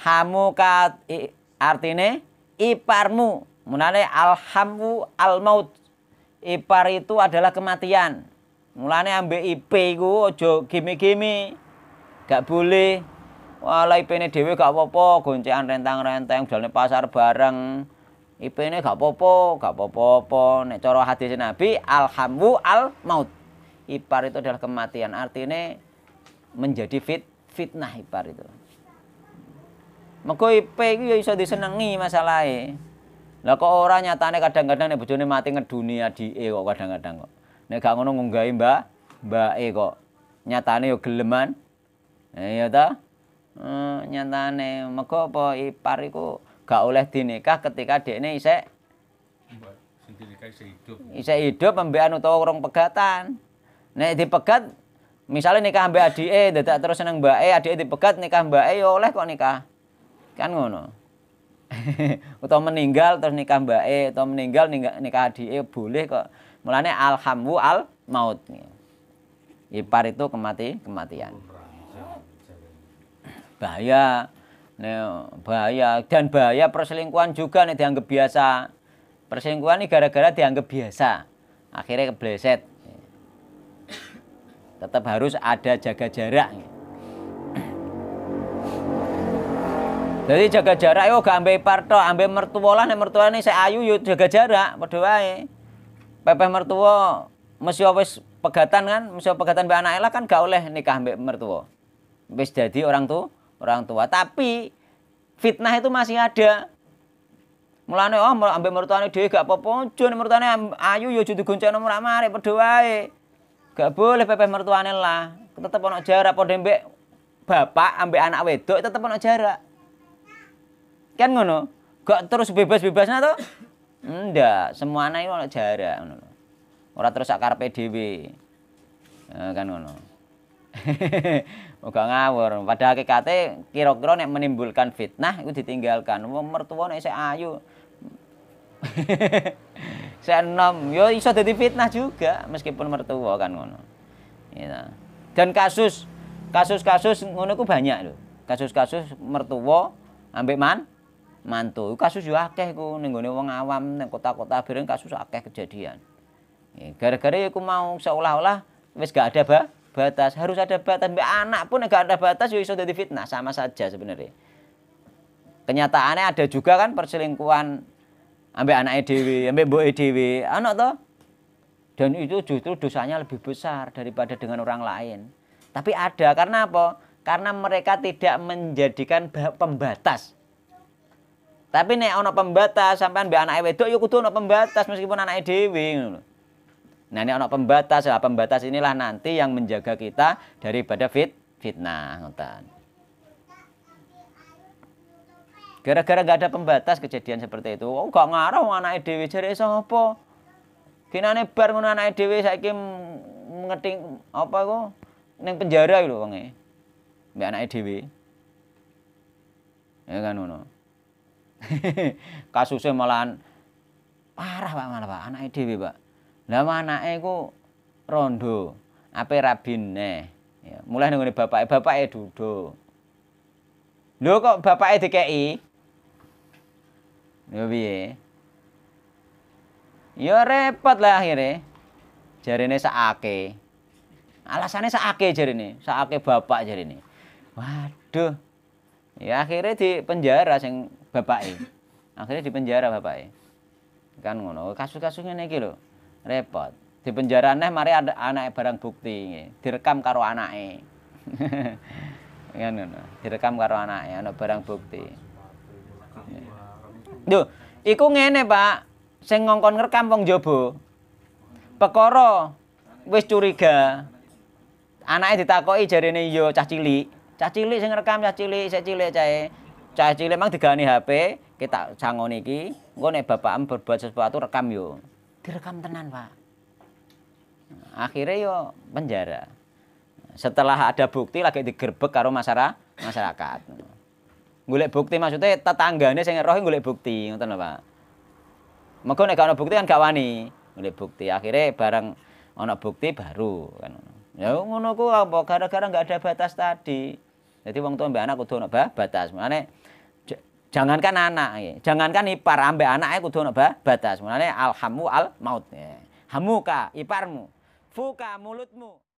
hamuka artinya iparmu. Mulane alhamu almaut. Ipar itu adalah kematian. Mulane ambek IP iku aja gimi-gimi. Gak boleh. Wala ip ini dhewe gak apa-apa, goncekan rentang-rentang dalane pasar bareng. ip gak apa-apa, gak apa-apa. Nek cara hadis Nabi alhamu al maut. Ipar itu adalah kematian. artine menjadi fit fitnah ipar itu. Mengko ipe iku ya iso disenengi masalahe. Lah kok ora nyatane kadang-kadang nek bojone mati ngeduni adike kok kadang-kadang kok. Nek gak ngono ngunggahi Mbak, mbake kok. Nyatane ya geleman. Eh ya ta? Eh, nyatane mengko apa ipar iku gak oleh dinikah ketika dekne isek Isih hidup ambekan utawa urung pegatan. Nek dipegat misalnya nikah mbak adike dadak terus seneng mbake, adike dipegat nikah mbake ya oleh kok nikah kan ngono atau meninggal terus nikah e atau meninggal nikah, nikah e boleh kok mulanya alhamdu al maut nih. ipar itu kemati kematian bahaya Nih, bahaya dan bahaya perselingkuhan juga nih dianggap biasa. Perselingkuhan ini gara-gara dianggap biasa. Akhirnya kebleset. Tetap harus ada jaga jarak. Jadi jaga jarak yo gak ambe parto, ambe mertua lah nek ini, saya ayu yo jaga jarak padha wae. mertuwo mertua mesti wis pegatan kan, mesti pegatan mbek anake lah kan gak oleh nikah mbek mertua. Wis jadi orang tuh orang tua. Tapi fitnah itu masih ada. Mulane oh ambek mertuane dhewe gak apa-apa, jon mertuane ayu yo jadi gonceng nomor amare padha Gak boleh pepeh mertuane lah. Tetep ono jarak padha mbek bapak ambek anak wedok tetep ono jarak kan ngono gak terus bebas-bebasnya tuh ndak semua anak itu jarak orang terus akar pdb nah, kan ngono Moga ngawur. Padahal KKT, kira-kira yang menimbulkan fitnah itu ditinggalkan. Wong mertua nih saya ayu. saya enam, yo iso jadi fitnah juga meskipun mertua kan ngono. Gitu. Dan kasus kasus-kasus ngono ku banyak loh. Kasus-kasus mertua ambek man mantu. Kasus juga akeh ku ning gone wong awam neng kota-kota bareng kasus akeh kejadian. Gara-gara ya aku mau seolah-olah wis gak ada ba batas, harus ada batas. Mbak anak pun gak ada batas yo iso dadi fitnah, sama saja sebenarnya. Kenyataannya ada juga kan perselingkuhan ambek anak EDW, ambek bu EDW, Anak tuh. Dan itu justru dosanya lebih besar daripada dengan orang lain. Tapi ada karena apa? Karena mereka tidak menjadikan pembatas tapi nek ono pembatas sampean mbek anake wedok ya kudu ono pembatas meskipun anake dhewe ngono. Nah ini ono pembatas, lah pembatas inilah nanti yang menjaga kita daripada fit fitnah. Ngoten. Gara-gara gak ada pembatas kejadian seperti itu. Oh, gak ngaruh anak dhewe jare sapa? Kinane bar ngono anake dhewe saiki ngeting apa iku ning penjara lho wonge. Mbek anake dhewe. Ya kan ngono. Kasusnya malahan parah Pak malah Pak, anak dhewe Pak. lama anake ego rondo, ape rabine. Ya, mulai nengone bapak, bapak edudo, lo kok bapak edki, lo piye? Ya repot lah akhirnya. Jarine sakake. Alasannya sakake ini, sakake bapak ini, Waduh. Ya akhirnya di penjara sing Bapak E, akhirnya di penjara Bapak E, kan ngono kasus kasusnya ngene lho repot di penjara neh mari ada anak barang bukti nge. direkam karo anake kan ngono direkam karo anake ana barang bukti Duh, iku ngene Pak sing ngongkon ngerekam wong jaba perkara wis curiga anake ditakoki jarene iya cah cilik cah cilik sing ngerekam cah cilik sik cilik cae Cah cilik mang digani HP, kita sangon iki, engko nek bapakmu berbuat sesuatu rekam yo. Direkam tenan, Pak. Akhirnya yo penjara. Setelah ada bukti lagi digerbek karo masyarakat, masyarakat. Golek bukti maksudnya tetanggane sing roh golek bukti, ngoten lho, Pak. Mengko nek ana bukti kan gak wani. Golek bukti akhirnya bareng ana bukti baru kan. Ya ngono ku apa gara-gara nggak ada batas tadi. Jadi wong tuwa mbak anak kudu ana batas. Mulane Jangankan anak, ya. jangankan ipar ambek aku kudu ono batas. Mulane alhamu al maut. Ya. Hamuka iparmu, fuka mulutmu.